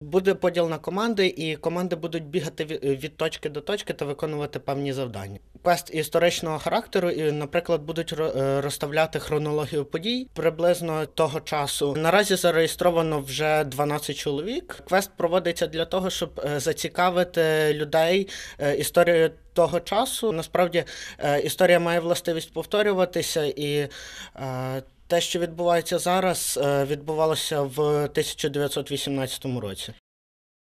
Буде поділ на команди, і команди будуть бігати е, від точки до точки та виконувати певні завдання. Квест історичного характеру, і, наприклад, будуть е, розставляти хронологію подій приблизно того часу. Наразі зареєстровано вже 12 чоловік. Квест проводиться для того, щоб е, зацікавити людей історією того часу. Насправді історія має властивість повторюватися і. Те, що відбувається зараз, е, відбувалося в 1918 році.